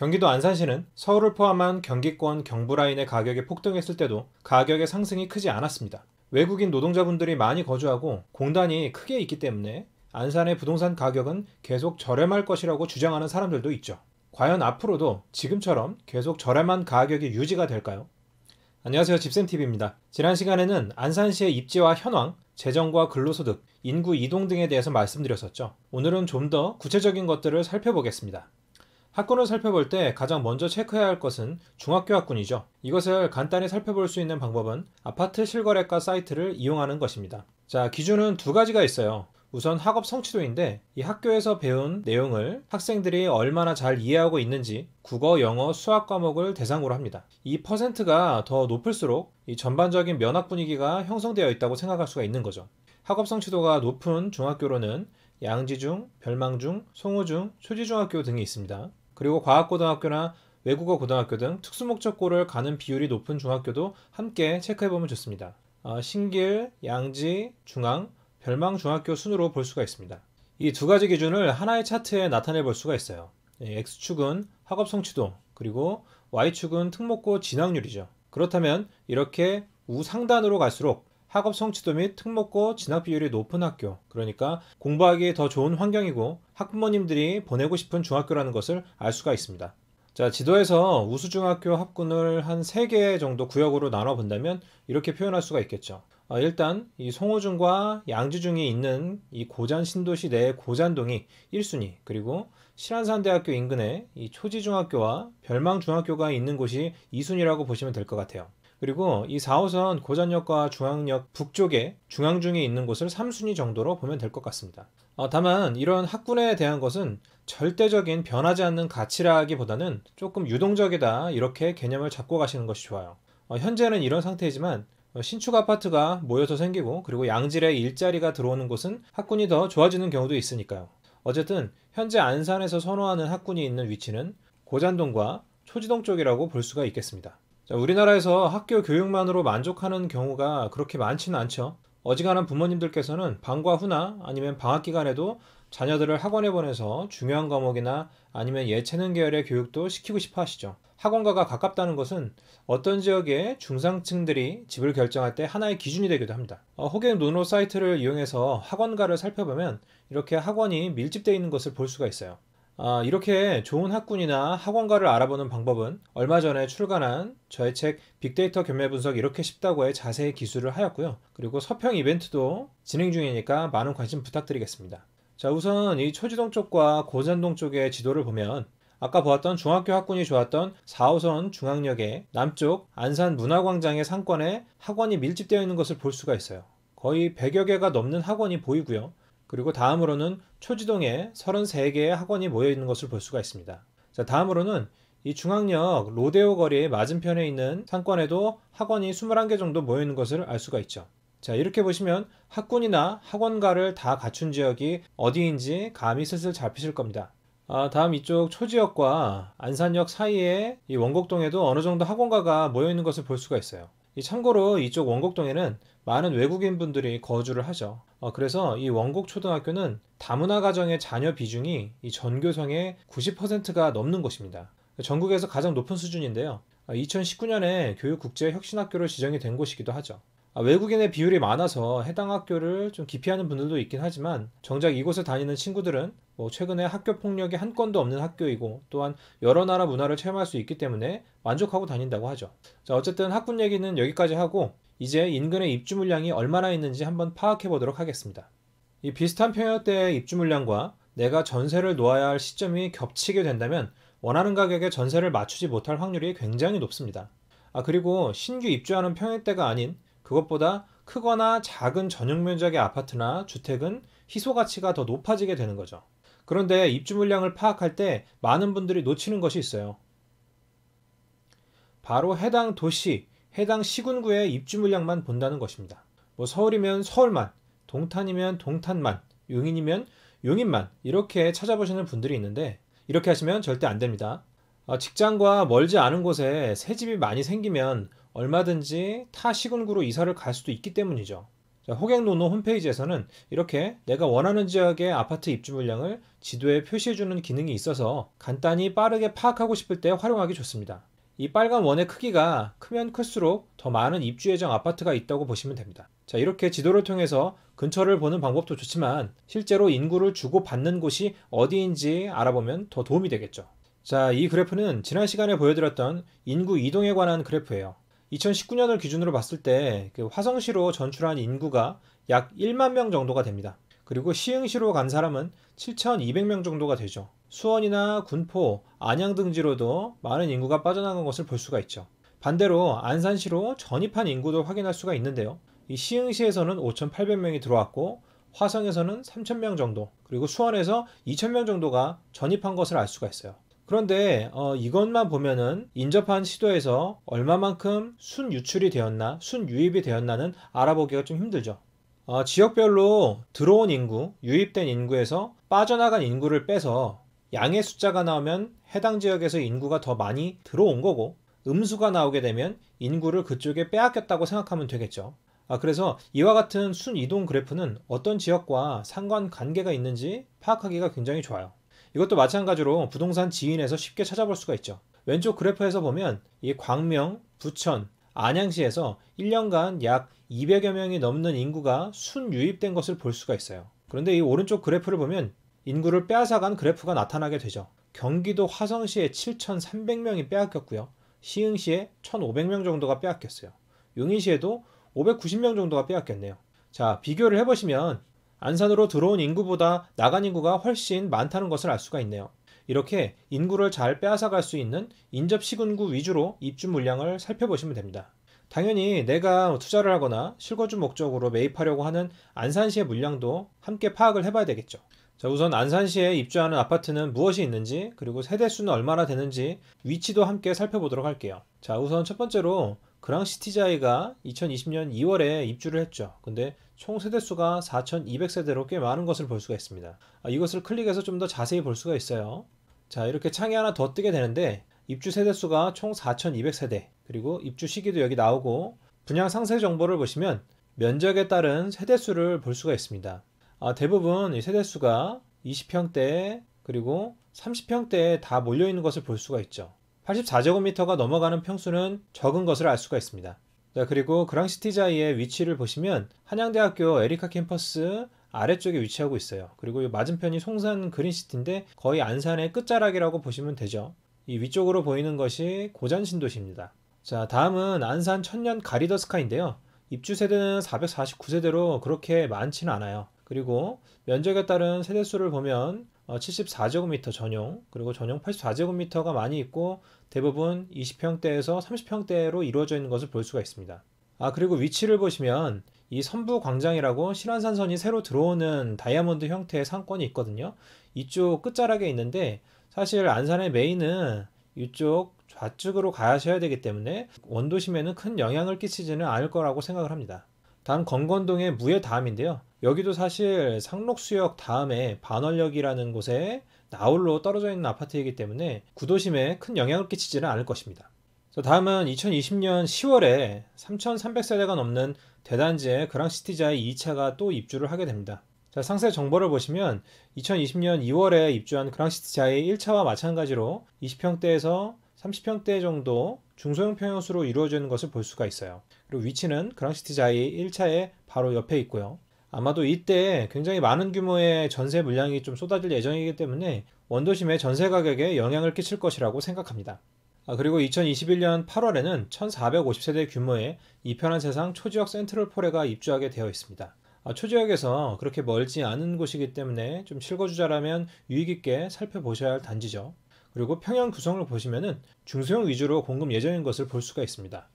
경기도 안산시는 서울을 포함한 경기권 경부라인의 가격이 폭등했을 때도 가격의 상승이 크지 않았습니다. 외국인 노동자분들이 많이 거주하고 공단이 크게 있기 때문에 안산의 부동산 가격은 계속 저렴할 것이라고 주장하는 사람들도 있죠. 과연 앞으로도 지금처럼 계속 저렴한 가격이 유지가 될까요? 안녕하세요. 집샘TV입니다. 지난 시간에는 안산시의 입지와 현황, 재정과 근로소득, 인구 이동 등에 대해서 말씀드렸었죠. 오늘은 좀 더 구체적인 것들을 살펴보겠습니다. 학군을 살펴볼 때 가장 먼저 체크해야 할 것은 중학교 학군이죠. 이것을 간단히 살펴볼 수 있는 방법은 아파트 실거래가 사이트를 이용하는 것입니다. 자, 기준은 두 가지가 있어요. 우선 학업 성취도인데 이 학교에서 배운 내용을 학생들이 얼마나 잘 이해하고 있는지 국어, 영어, 수학 과목을 대상으로 합니다. 이 퍼센트가 더 높을수록 이 전반적인 면학 분위기가 형성되어 있다고 생각할 수가 있는 거죠. 학업 성취도가 높은 중학교로는 양지중, 별망중, 송우중, 초지중학교 등이 있습니다. 그리고 과학고등학교나 외국어 고등학교 등 특수목적고를 가는 비율이 높은 중학교도 함께 체크해보면 좋습니다. 어, 신길, 양지, 중앙, 별망중학교 순으로 볼 수가 있습니다. 이 두 가지 기준을 하나의 차트에 나타내 볼 수가 있어요. 예, X축은 학업 성취도, 그리고 Y축은 특목고 진학률이죠. 그렇다면 이렇게 우상단으로 갈수록 학업 성취도 및 특목고 진학 비율이 높은 학교, 그러니까 공부하기에 더 좋은 환경이고 학부모님들이 보내고 싶은 중학교라는 것을 알 수가 있습니다. 자, 지도에서 우수중학교 합군을 한 3개 정도 구역으로 나눠 본다면 이렇게 표현할 수가 있겠죠. 아, 일단 이 송호중과 양주중이 있는 이 고잔 신도시 내 고잔동이 1순위, 그리고 실한산대학교 인근에 이 초지중학교와 별망중학교가 있는 곳이 2순위라고 보시면 될 것 같아요. 그리고 이 4호선 고전역과 중앙역 북쪽에 중앙 중에 있는 곳을 3순위 정도로 보면 될 것 같습니다. 어, 다만 이런 학군에 대한 것은 절대적인 변하지 않는 가치라기보다는 조금 유동적이다 이렇게 개념을 잡고 가시는 것이 좋아요. 어, 현재는 이런 상태이지만 어, 신축 아파트가 모여서 생기고 그리고 양질의 일자리가 들어오는 곳은 학군이 더 좋아지는 경우도 있으니까요. 어쨌든 현재 안산에서 선호하는 학군이 있는 위치는 고잔동과 초지동 쪽이라고 볼 수가 있겠습니다. 자, 우리나라에서 학교 교육만으로 만족하는 경우가 그렇게 많지는 않죠. 어지간한 부모님들께서는 방과 후나 아니면 방학 기간에도 자녀들을 학원에 보내서 중요한 과목이나 아니면 예체능 계열의 교육도 시키고 싶어 하시죠. 학원가가 가깝다는 것은 어떤 지역의 중상층들이 집을 결정할 때 하나의 기준이 되기도 합니다. 어, 호갱 논로 사이트를 이용해서 학원가를 살펴보면 이렇게 학원이 밀집되어 있는 것을 볼 수가 있어요. 아, 이렇게 좋은 학군이나 학원가를 알아보는 방법은 얼마 전에 출간한 저의 책 빅데이터 경매 분석 이렇게 쉽다고의 자세히 기술을 하였고요. 그리고 서평 이벤트도 진행 중이니까 많은 관심 부탁드리겠습니다. 자, 우선 이 초지동 쪽과 고전동 쪽의 지도를 보면 아까 보았던 중학교 학군이 좋았던 4호선 중앙역의 남쪽 안산 문화광장의 상권에 학원이 밀집되어 있는 것을 볼 수가 있어요. 거의 100여 개가 넘는 학원이 보이고요. 그리고 다음으로는 초지동에 33개의 학원이 모여 있는 것을 볼 수가 있습니다. 자, 다음으로는 이 중앙역 로데오 거리의 맞은편에 있는 상권에도 학원이 21개 정도 모여 있는 것을 알 수가 있죠. 자, 이렇게 보시면 학군이나 학원가를 다 갖춘 지역이 어디인지 감이 슬슬 잡히실 겁니다. 아, 다음 이쪽 초지역과 안산역 사이에 이 원곡동에도 어느 정도 학원가가 모여 있는 것을 볼 수가 있어요. 참고로 이쪽 원곡동에는 많은 외국인분들이 거주를 하죠. 어, 그래서 이 원곡 초등학교는 다문화 가정의 자녀 비중이 이 전교성의 90%가 넘는 곳입니다. 전국에서 가장 높은 수준인데요. 2019년에 어, 교육국제혁신학교로 지정이 된 곳이기도 하죠. 아, 외국인의 비율이 많아서 해당 학교를 좀 기피하는 분들도 있긴 하지만 정작 이곳에 다니는 친구들은 뭐 최근에 학교 폭력이 한 건도 없는 학교이고 또한 여러 나라 문화를 체험할 수 있기 때문에 만족하고 다닌다고 하죠. 자, 어쨌든 학군 얘기는 여기까지 하고 이제 인근의 입주 물량이 얼마나 있는지 한번 파악해 보도록 하겠습니다. 이 비슷한 평형때의 입주 물량과 내가 전세를 놓아야 할 시점이 겹치게 된다면 원하는 가격에 전세를 맞추지 못할 확률이 굉장히 높습니다. 아 그리고 신규 입주하는 평형때가 아닌 그것보다 크거나 작은 전용 면적의 아파트나 주택은 희소 가치가 더 높아지게 되는 거죠. 그런데 입주 물량을 파악할 때 많은 분들이 놓치는 것이 있어요. 바로 해당 도시, 해당 시군구의 입주 물량만 본다는 것입니다. 뭐 서울이면 서울만, 동탄이면 동탄만, 용인이면 용인만 이렇게 찾아보시는 분들이 있는데 이렇게 하시면 절대 안 됩니다. 어, 직장과 멀지 않은 곳에 새 집이 많이 생기면 얼마든지 타 시군구로 이사를 갈 수도 있기 때문이죠. 호객노노 홈페이지에서는 이렇게 내가 원하는 지역의 아파트 입주 물량을 지도에 표시해주는 기능이 있어서 간단히 빠르게 파악하고 싶을 때 활용하기 좋습니다. 이 빨간 원의 크기가 크면 클수록 더 많은 입주 예정 아파트가 있다고 보시면 됩니다. 자, 이렇게 지도를 통해서 근처를 보는 방법도 좋지만 실제로 인구를 주고받는 곳이 어디인지 알아보면 더 도움이 되겠죠. 자, 이 그래프는 지난 시간에 보여드렸던 인구 이동에 관한 그래프예요. 2019년을 기준으로 봤을 때그 화성시로 전출한 인구가 약 1만 명 정도가 됩니다. 그리고 시흥시로 간 사람은 7,200명 정도가 되죠. 수원이나 군포, 안양 등지로도 많은 인구가 빠져나간 것을 볼 수가 있죠. 반대로 안산시로 전입한 인구도 확인할 수가 있는데요. 이 시흥시에서는 5,800명이 들어왔고 화성에서는 3,000명 정도, 그리고 수원에서 2,000명 정도가 전입한 것을 알 수가 있어요. 그런데 어, 이것만 보면은 인접한 시도에서 얼마만큼 순 유출이 되었나, 순 유입이 되었나는 알아보기가 좀 힘들죠. 어, 지역별로 들어온 인구, 유입된 인구에서 빠져나간 인구를 빼서 양의 숫자가 나오면 해당 지역에서 인구가 더 많이 들어온 거고 음수가 나오게 되면 인구를 그쪽에 빼앗겼다고 생각하면 되겠죠. 아, 그래서 이와 같은 순 이동 그래프는 어떤 지역과 상관 관계가 있는지 파악하기가 굉장히 좋아요. 이것도 마찬가지로 부동산 지인에서 쉽게 찾아볼 수가 있죠. 왼쪽 그래프에서 보면 이 광명, 부천, 안양시에서 1년간 약 200여 명이 넘는 인구가 순 유입된 것을 볼 수가 있어요. 그런데 이 오른쪽 그래프를 보면 인구를 빼앗아간 그래프가 나타나게 되죠. 경기도 화성시에 7,300명이 빼앗겼고요. 시흥시에 1,500명 정도가 빼앗겼어요. 용인시에도 590명 정도가 빼앗겼네요. 자, 비교를 해보시면 안산으로 들어온 인구보다 나간 인구가 훨씬 많다는 것을 알 수가 있네요. 이렇게 인구를 잘 빼앗아갈 수 있는 인접 시군구 위주로 입주 물량을 살펴보시면 됩니다. 당연히 내가 투자를 하거나 실거주 목적으로 매입하려고 하는 안산시의 물량도 함께 파악을 해봐야 되겠죠. 자, 우선 안산시에 입주하는 아파트는 무엇이 있는지, 그리고 세대수는 얼마나 되는지, 위치도 함께 살펴보도록 할게요. 자, 우선 첫 번째로 그랑시티자이가 2020년 2월에 입주를 했죠. 근데 총 세대수가 4200세대로 꽤 많은 것을 볼 수가 있습니다. 아, 이것을 클릭해서 좀 더 자세히 볼 수가 있어요. 자 이렇게 창이 하나 더 뜨게 되는데 입주 세대수가 총 4200세대 그리고 입주 시기도 여기 나오고 분양 상세 정보를 보시면 면적에 따른 세대수를 볼 수가 있습니다. 아, 대부분 이 세대수가 20평대 그리고 30평대에 다 몰려있는 것을 볼 수가 있죠. 84제곱미터가 넘어가는 평수는 적은 것을 알 수가 있습니다. 자, 그리고 그랑시티자이의 위치를 보시면 한양대학교 에리카 캠퍼스 아래쪽에 위치하고 있어요. 그리고 이 맞은편이 송산 그린시티인데 거의 안산의 끝자락이라고 보시면 되죠. 이 위쪽으로 보이는 것이 고전 신도시입니다. 자, 다음은 안산 천년 가리더스카인데요. 입주 세대는 449세대로 그렇게 많지는 않아요. 그리고 면적에 따른 세대수를 보면 74제곱미터 어, 전용 그리고 전용 84제곱미터가 많이 있고 대부분 20평대에서 30평대로 이루어져 있는 것을 볼 수가 있습니다. 아 그리고 위치를 보시면 이 선부 광장이라고 신안산선이 새로 들어오는 다이아몬드 형태의 상권이 있거든요. 이쪽 끝자락에 있는데 사실 안산의 메인은 이쪽 좌측으로 가셔야 되기 때문에 원도심에는 큰 영향을 끼치지는 않을 거라고 생각을 합니다. 다음 건건동의 무의다음인데요 여기도 사실 상록수역 다음에 반월역이라는 곳에 나홀로 떨어져 있는 아파트이기 때문에 구도심에 큰 영향을 끼치지는 않을 것입니다. 다음은 2020년 10월에 3,300세대가 넘는 대단지에 그랑시티자의 2차가 또 입주를 하게 됩니다. 자, 상세 정보를 보시면 2020년 2월에 입주한 그랑시티자의 1차와 마찬가지로 20평대에서 30평대 정도 중소형 평형수로 이루어지는 것을 볼 수가 있어요. 그리고 위치는 그랑시티자의 1차에 바로 옆에 있고요. 아마도 이때 굉장히 많은 규모의 전세 물량이 좀 쏟아질 예정이기 때문에 원도심의 전세 가격에 영향을 끼칠 것이라고 생각합니다. 아, 그리고 2021년 8월에는 1450세대 규모의 이편한 세상 초지역 센트럴 포레가 입주하게 되어 있습니다. 아, 초지역에서 그렇게 멀지 않은 곳이기 때문에 좀 실거주자라면 유익있게 살펴보셔야 할 단지죠. 그리고 평형 구성을 보시면 중소형 위주로 공급 예정인 것을 볼 수가 있습니다.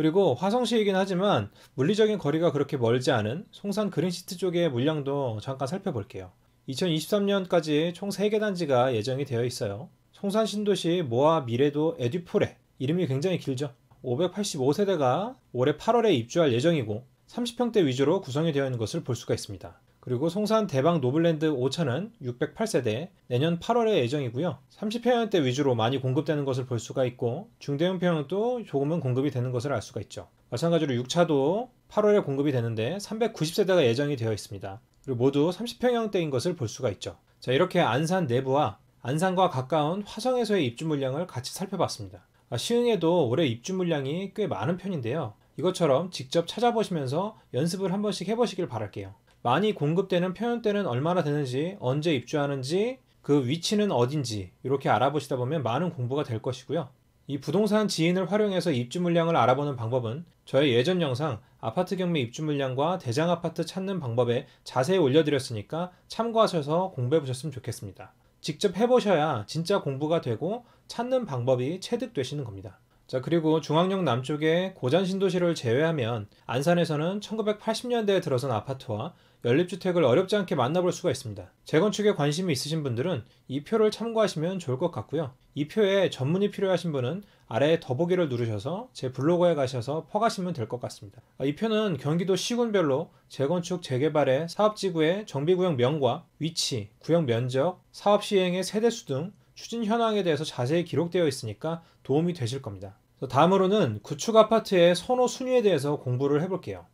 그리고 화성시이긴 하지만 물리적인 거리가 그렇게 멀지 않은 송산 그린시티 쪽의 물량도 잠깐 살펴볼게요. 2023년까지 총 3개 단지가 예정이 되어 있어요. 송산 신도시 모아 미래도 에듀폴에 이름이 굉장히 길죠. 585세대가 올해 8월에 입주할 예정이고 30평대 위주로 구성이 되어 있는 것을 볼 수가 있습니다. 그리고 송산 대방 노블랜드 5천은 608세대 내년 8월에 예정이고요. 30평형대 위주로 많이 공급되는 것을 볼 수가 있고 중대형 평형도 조금은 공급이 되는 것을 알 수가 있죠. 마찬가지로 6차도 8월에 공급이 되는데 390세대가 예정이 되어 있습니다. 그리고 모두 30평형대인 것을 볼 수가 있죠. 자 이렇게 안산 내부와 안산과 가까운 화성에서의 입주 물량을 같이 살펴봤습니다. 아, 시흥에도 올해 입주 물량이 꽤 많은 편인데요. 이것처럼 직접 찾아보시면서 연습을 한 번씩 해보시길 바랄게요. 많이 공급되는 표현대는 얼마나 되는지, 언제 입주하는지, 그 위치는 어딘지 이렇게 알아보시다 보면 많은 공부가 될 것이고요. 이 부동산 지인을 활용해서 입주 물량을 알아보는 방법은 저의 예전 영상 아파트 경매 입주 물량과 대장 아파트 찾는 방법에 자세히 올려드렸으니까 참고하셔서 공부해 보셨으면 좋겠습니다. 직접 해보셔야 진짜 공부가 되고 찾는 방법이 체득되시는 겁니다. 자, 그리고 중앙역 남쪽의 고전 신도시를 제외하면 안산에서는 1980년대에 들어선 아파트와 연립주택을 어렵지 않게 만나볼 수가 있습니다. 재건축에 관심이 있으신 분들은 이 표를 참고하시면 좋을 것 같고요. 이 표에 전문이 필요하신 분은 아래 더보기를 누르셔서 제 블로그에 가셔서 퍼가시면 될 것 같습니다. 아, 이 표는 경기도 시군별로 재건축 재개발의 사업지구의 정비구역 명과 위치, 구역 면적, 사업 시행의 세대수 등 추진 현황에 대해서 자세히 기록되어 있으니까 도움이 되실 겁니다. 다음으로는 구축 아파트의 선호 순위에 대해서 공부를 해볼게요.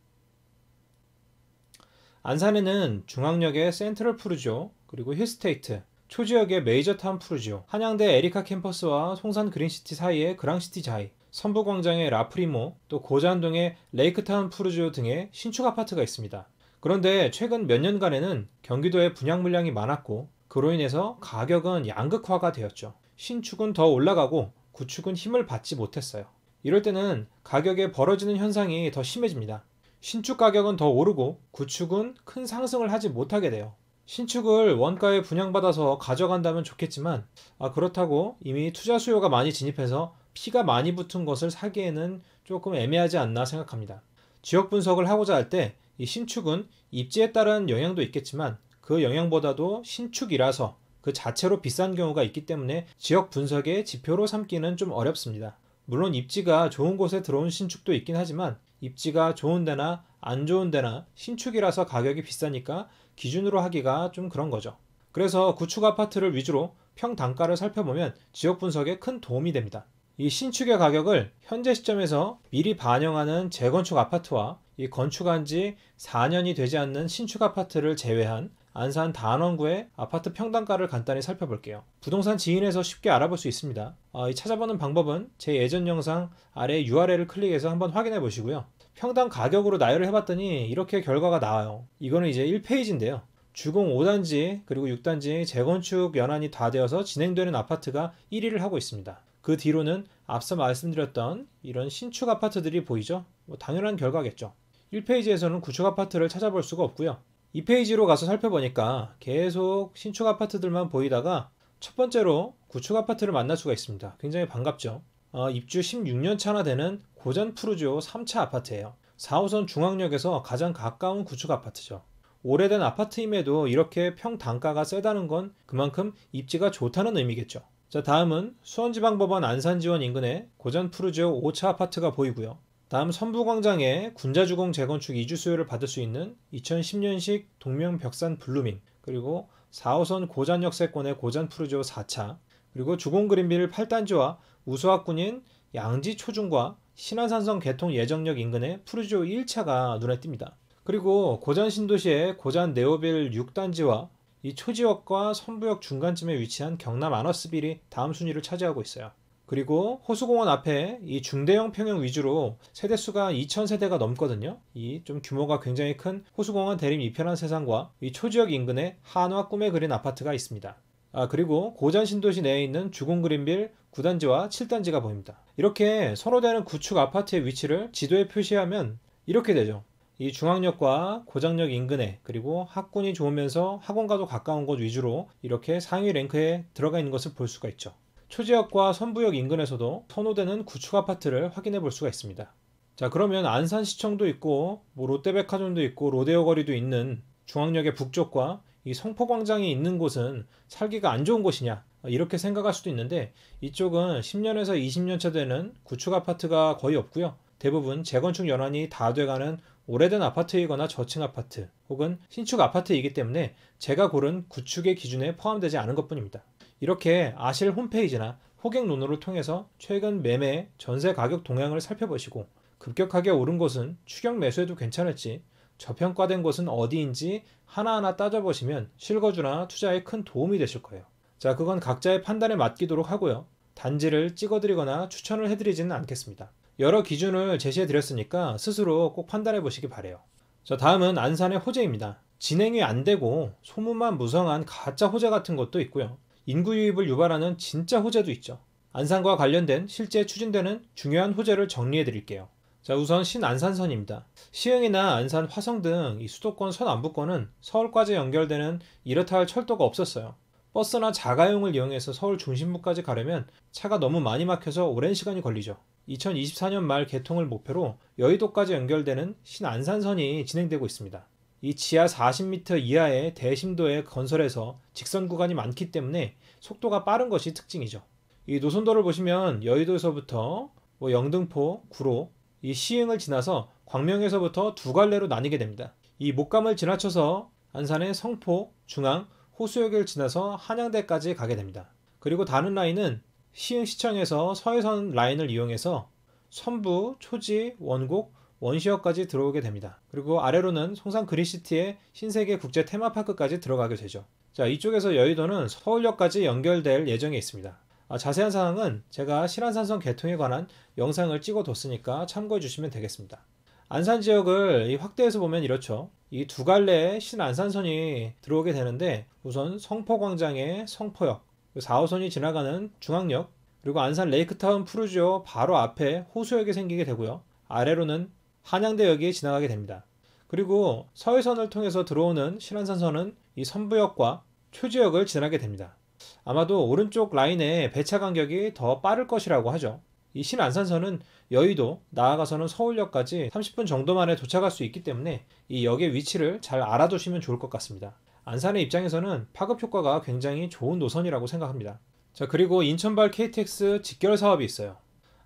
안산에는 중앙역의 센트럴 푸르지오, 그리고 힐스테이트, 초지역의 메이저타운 푸르지오, 한양대 에리카 캠퍼스와 송산 그린시티 사이의 그랑시티 자이, 선부광장의 라프리모, 또 고자한동의 레이크타운 푸르지오 등의 신축 아파트가 있습니다. 그런데 최근 몇 년간에는 경기도에 분양 물량이 많았고 그로 인해서 가격은 양극화가 되었죠. 신축은 더 올라가고 구축은 힘을 받지 못했어요. 이럴 때는 가격에 벌어지는 현상이 더 심해집니다. 신축 가격은 더 오르고 구축은 큰 상승을 하지 못하게 돼요. 신축을 원가에 분양받아서 가져간다면 좋겠지만 아 그렇다고 이미 투자 수요가 많이 진입해서 피가 많이 붙은 것을 사기에는 조금 애매하지 않나 생각합니다. 지역 분석을 하고자 할 때 이 신축은 입지에 따른 영향도 있겠지만 그 영향보다도 신축이라서 그 자체로 비싼 경우가 있기 때문에 지역 분석의 지표로 삼기는 좀 어렵습니다. 물론 입지가 좋은 곳에 들어온 신축도 있긴 하지만 입지가 좋은 데나 안 좋은 데나 신축이라서 가격이 비싸니까 기준으로 하기가 좀 그런 거죠. 그래서 구축 아파트를 위주로 평단가를 살펴보면 지역 분석에 큰 도움이 됩니다. 이 신축의 가격을 현재 시점에서 미리 반영하는 재건축 아파트와 이 건축한 지 4년이 되지 않는 신축 아파트를 제외한 안산 단원구의 아파트 평당가를 간단히 살펴볼게요. 부동산 지인에서 쉽게 알아볼 수 있습니다. 어, 이 찾아보는 방법은 제 예전 영상 아래 URL을 클릭해서 한번 확인해 보시고요. 평당 가격으로 나열을 해봤더니 이렇게 결과가 나와요. 이거는 이제 1페이지인데요. 주공 5단지 그리고 6단지 재건축 연한이 다 되어서 진행되는 아파트가 1위를 하고 있습니다. 그 뒤로는 앞서 말씀드렸던 이런 신축 아파트들이 보이죠? 뭐 당연한 결과겠죠. 1페이지에서는 구축 아파트를 찾아볼 수가 없고요. 이 페이지로 가서 살펴보니까 계속 신축 아파트들만 보이다가 첫 번째로 구축 아파트를 만날 수가 있습니다. 굉장히 반갑죠. 어, 입주 16년 차나 되는 고전 푸르지오 3차 아파트예요. 4호선 중앙역에서 가장 가까운 구축 아파트죠. 오래된 아파트임에도 이렇게 평 단가가 세다는 건 그만큼 입지가 좋다는 의미겠죠. 자, 다음은 수원지방법원 안산지원 인근에 고전 푸르지오 5차 아파트가 보이고요. 다음 선부광장에 군자주공 재건축 2주 수요를 받을 수 있는 2010년식 동명벽산 블루밍 그리고 4호선 고잔역세권의 고잔푸르지오 4차 그리고 주공그린빌 8단지와 우수학군인 양지초중과 신한산성 개통 예정역 인근의 푸르지오 1차가 눈에 띕니다. 그리고 고잔 신도시의 고잔 네오빌 6단지와 이 초지역과 선부역 중간쯤에 위치한 경남 아너스빌이 다음 순위를 차지하고 있어요. 그리고 호수공원 앞에 이 중대형 평형 위주로 세대수가 2,000세대가 넘거든요. 이 좀 규모가 굉장히 큰 호수공원 대림 이편한 세상과 이 초지역 인근의 한화 꿈에 그린 아파트가 있습니다. 아, 그리고 고전 신도시 내에 있는 주공 그린빌 9단지와 7단지가 보입니다. 이렇게 서로 되는 구축 아파트의 위치를 지도에 표시하면 이렇게 되죠. 이 중앙역과 고장역 인근에 그리고 학군이 좋으면서 학원가도 가까운 곳 위주로 이렇게 상위 랭크에 들어가 있는 것을 볼 수가 있죠. 초지역과 선부역 인근에서도 선호되는 구축 아파트를 확인해 볼 수가 있습니다. 자 그러면 안산시청도 있고 뭐 롯데백화점도 있고 로데오 거리도 있는 중앙역의 북쪽과 이 성포광장이 있는 곳은 살기가 안 좋은 곳이냐 이렇게 생각할 수도 있는데 이쪽은 10년에서 20년차 되는 구축 아파트가 거의 없고요. 대부분 재건축 연한이 다 돼가는 오래된 아파트이거나 저층 아파트 혹은 신축 아파트이기 때문에 제가 고른 구축의 기준에 포함되지 않은 것뿐입니다. 이렇게 아실 홈페이지나 호객 논어를 통해서 최근 매매 전세 가격 동향을 살펴보시고 급격하게 오른 곳은 추격 매수해도 괜찮을지 저평가된 곳은 어디인지 하나하나 따져보시면 실거주나 투자에 큰 도움이 되실 거예요. 자, 그건 각자의 판단에 맡기도록 하고요. 단지를 찍어드리거나 추천을 해드리지는 않겠습니다. 여러 기준을 제시해드렸으니까 스스로 꼭 판단해보시기 바래요. 자, 다음은 안산의 호재입니다. 진행이 안 되고 소문만 무성한 가짜 호재 같은 것도 있고요. 인구 유입을 유발하는 진짜 호재도 있죠. 안산과 관련된 실제 추진되는 중요한 호재를 정리해 드릴게요. 자, 우선 신안산선입니다. 시흥이나 안산, 화성 등 이 수도권 서남부권은 서울까지 연결되는 이렇다 할 철도가 없었어요. 버스나 자가용을 이용해서 서울 중심부까지 가려면 차가 너무 많이 막혀서 오랜 시간이 걸리죠. 2024년 말 개통을 목표로 여의도까지 연결되는 신안산선이 진행되고 있습니다. 이 지하 40m 이하의 대심도에건설해서 직선 구간이 많기 때문에 속도가 빠른 것이 특징이죠. 이 노선도를 보시면 여의도에서부터 뭐 영등포, 구로 이 시흥을 지나서 광명에서부터 두 갈래로 나뉘게 됩니다. 이 목감을 지나쳐서 안산의 성포, 중앙, 호수역을 지나서 한양대까지 가게 됩니다. 그리고 다른 라인은 시흥시청에서 서해선 라인을 이용해서 선부, 초지, 원곡, 원시어까지 들어오게 됩니다. 그리고 아래로는 송산 그린시티의 신세계 국제 테마파크까지 들어가게 되죠. 자, 이쪽에서 여의도는 서울역까지 연결될 예정에 있습니다. 아, 자세한 사항은 제가 실안산성 개통에 관한 영상을 찍어뒀으니까 참고해 주시면 되겠습니다. 안산 지역을 확대해서 보면 이렇죠. 이 두 갈래의 신안산선이 들어오게 되는데 우선 성포광장의 성포역, 4호선이 그 지나가는 중앙역, 그리고 안산 레이크타운 푸르지오 바로 앞에 호수역이 생기게 되고요. 아래로는 한양대역에 지나가게 됩니다. 그리고 서해선을 통해서 들어오는 신한산선은이 선부역과 초지역을 지나게 됩니다. 아마도 오른쪽 라인의 배차 간격이 더 빠를 것이라고 하죠. 이 신안산선은 여의도, 나아가서는 서울역까지 30분 정도 만에 도착할 수 있기 때문에 이 역의 위치를 잘 알아두시면 좋을 것 같습니다. 안산의 입장에서는 파급 효과가 굉장히 좋은 노선이라고 생각합니다. 자, 그리고 인천발 KTX 직결 사업이 있어요.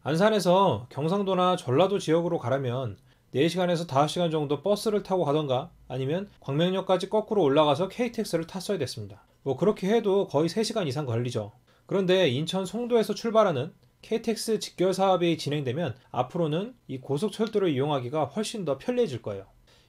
안산에서 경상도나 전라도 지역으로 가려면 4시간에서 5시간 정도 버스를 타고 가던가 아니면 광명역까지 거꾸로 올라가서 KTX를 탔어야 됐습니다. 뭐 그렇게 해도 거의 3시간 이상 걸리죠. 그런데 인천 송도에서 출발하는 KTX 직결 사업이 진행되면 앞으로는 이 고속철도를 이용하기가 훨씬 더 편리해질 거예요.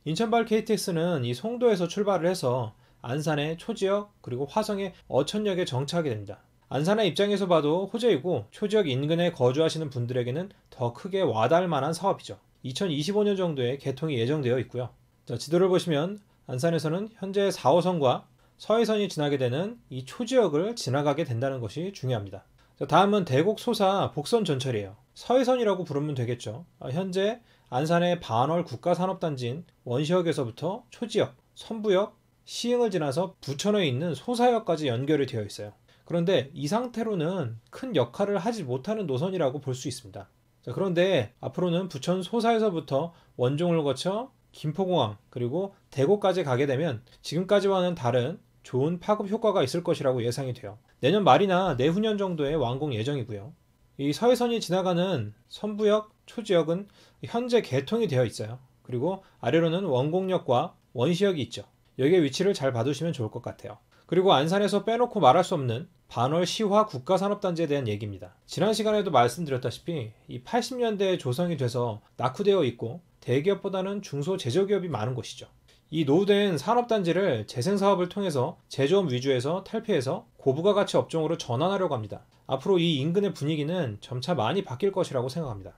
인천발 KTX는 이 송도에서 출발을 해서 안산의 초지역 그리고 화성의 어천역에 정차하게 됩니다. 안산의 입장에서 봐도 호재이고 초지역 인근에 거주하시는 분들에게는 더 크게 와닿을 만한 사업이죠. 2025년 정도에 개통이 예정되어 있고요. 자, 지도를 보시면 안산에서는 현재 4호선과 서해선이 지나게 되는 이 초지역을 지나가게 된다는 것이 중요합니다. 자, 다음은 대곡 소사 복선 전철이에요. 서해선이라고 부르면 되겠죠. 아, 현재 안산의 반월 국가산업단지인 원시역에서부터 초지역, 선부역, 시흥을 지나서 부천에 있는 소사역까지 연결이 되어 있어요. 그런데 이 상태로는 큰 역할을 하지 못하는 노선이라고 볼 수 있습니다. 자, 그런데 앞으로는 부천 소사에서부터 원종을 거쳐 김포공항 그리고 대구까지 가게 되면 지금까지와는 다른 좋은 파급 효과가 있을 것이라고 예상이 돼요. 내년 말이나 내후년 정도에 완공 예정이고요. 이 서해선이 지나가는 선부역, 초지역은 현재 개통이 되어 있어요. 그리고 아래로는 원곡역과 원시역이 있죠. 여기에 위치를 잘 봐두시면 좋을 것 같아요. 그리고 안산에서 빼놓고 말할 수 없는 반월 시화 국가산업단지에 대한 얘기입니다. 지난 시간에도 말씀드렸다시피 이 80년대에 조성이 돼서 낙후되어 있고 대기업보다는 중소 제조기업이 많은 곳이죠. 이 노후된 산업단지를 재생사업을 통해서 제조업 위주에서 탈피해서 고부가가치 업종으로 전환하려고 합니다. 앞으로 이 인근의 분위기는 점차 많이 바뀔 것이라고 생각합니다.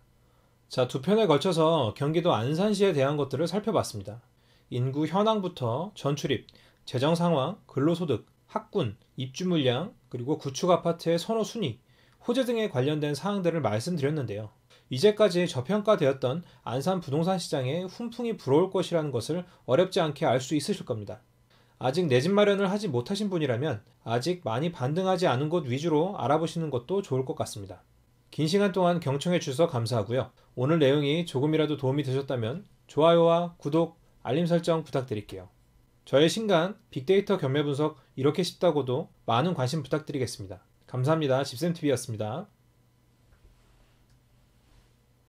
자, 두 편에 걸쳐서 경기도 안산시에 대한 것들을 살펴봤습니다. 인구 현황부터 전출입, 재정 상황, 근로소득, 학군, 입주 물량, 그리고 구축 아파트의 선호 순위, 호재 등에 관련된 사항들을 말씀드렸는데요. 이제까지 저평가되었던 안산 부동산 시장에 훈풍이 불어올 것이라는 것을 어렵지 않게 알 수 있으실 겁니다. 아직 내 집 마련을 하지 못하신 분이라면 아직 많이 반등하지 않은 곳 위주로 알아보시는 것도 좋을 것 같습니다. 긴 시간 동안 경청해 주셔서 감사하고요. 오늘 내용이 조금이라도 도움이 되셨다면 좋아요와 구독, 알림 설정 부탁드릴게요. 저의 신간 빅데이터 경매 분석 이렇게 쉽다고도 많은 관심 부탁드리겠습니다. 감사합니다. 집쌤TV였습니다.